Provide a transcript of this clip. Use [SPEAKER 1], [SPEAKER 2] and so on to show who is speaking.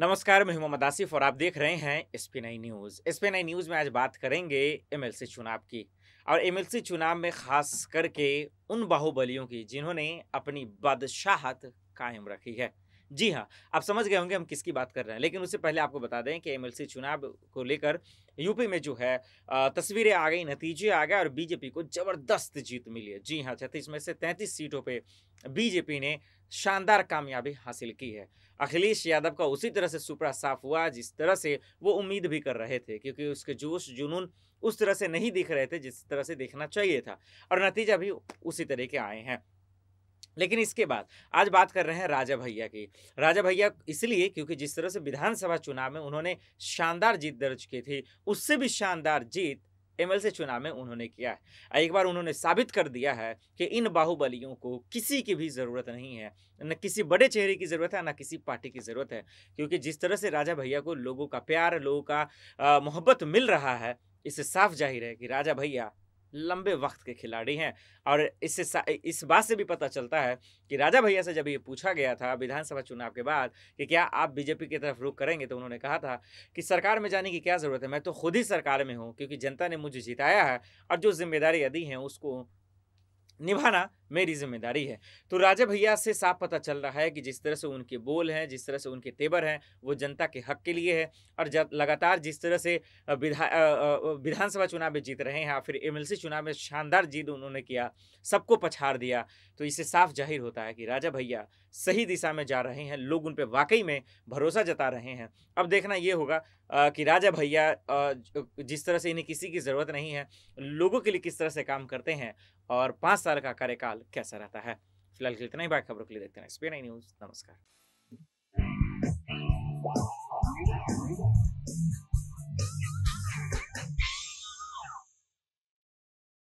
[SPEAKER 1] नमस्कार मैं मोहम्मद आसिफ और आप देख रहे हैं एस पी नई न्यूज़ एस पी नई न्यूज़ में आज बात करेंगे एमएलसी चुनाव की और एमएलसी चुनाव में खास करके उन बाहुबलियों की जिन्होंने अपनी बादशाहत कायम रखी है जी हाँ आप समझ गए होंगे हम किसकी बात कर रहे हैं लेकिन उससे पहले आपको बता दें कि एमएलसी चुनाव को लेकर यूपी में जो है तस्वीरें आ गई नतीजे आ गए और बीजेपी को जबरदस्त जीत मिली है जी हाँ छत्तीस में से तैंतीस सीटों पर बीजेपी ने शानदार कामयाबी हासिल की है अखिलेश यादव का उसी तरह से सुपड़ा साफ हुआ जिस तरह से वो उम्मीद भी कर रहे थे क्योंकि उसके जोश जुनून उस तरह से नहीं दिख रहे थे जिस तरह से देखना चाहिए था और नतीजा भी उसी तरह के आए हैं लेकिन इसके बाद आज बात कर रहे हैं राजा भैया की राजा भैया इसलिए क्योंकि जिस तरह से विधानसभा चुनाव में उन्होंने शानदार जीत दर्ज की थी उससे भी शानदार जीत एमएलसी चुनाव में उन्होंने किया है एक बार उन्होंने साबित कर दिया है कि इन बाहुबलियों को किसी की भी ज़रूरत नहीं है न किसी बड़े चेहरे की ज़रूरत है ना किसी पार्टी की ज़रूरत है क्योंकि जिस तरह से राजा भैया को लोगों का प्यार लोगों का मोहब्बत मिल रहा है इससे साफ जाहिर है कि राजा भैया लंबे वक्त के खिलाड़ी हैं और इससे इस बात से भी पता चलता है कि राजा भैया से जब ये पूछा गया था विधानसभा चुनाव के बाद कि क्या आप बीजेपी की तरफ रुख करेंगे तो उन्होंने कहा था कि सरकार में जाने की क्या ज़रूरत है मैं तो खुद ही सरकार में हूँ क्योंकि जनता ने मुझे जिताया है और जो जिम्मेदारियाँ दी हैं उसको निभाना मेरी जिम्मेदारी है तो राजा भैया से साफ पता चल रहा है कि जिस तरह से उनके बोल हैं जिस तरह से उनके तेवर हैं वो जनता के हक के लिए है और जब लगातार जिस तरह से विधा विधानसभा चुनाव में जीत रहे हैं या फिर एम चुनाव में शानदार जीत उन्होंने किया सबको पछाड़ दिया तो इससे साफ जाहिर होता है कि राजा भैया सही दिशा में जा रहे हैं लोग उन पर वाकई में भरोसा जता रहे हैं अब देखना ये होगा कि राजा भैया जिस तरह से इन्हें किसी की ज़रूरत नहीं है लोगों के लिए किस तरह से काम करते हैं और पाँच साल का कार्यकाल कैसा रहता है फिलहाल के लिए इतना ही बाकी खबरों के लिए देखते हैं स्पेन न्यूज़ नमस्कार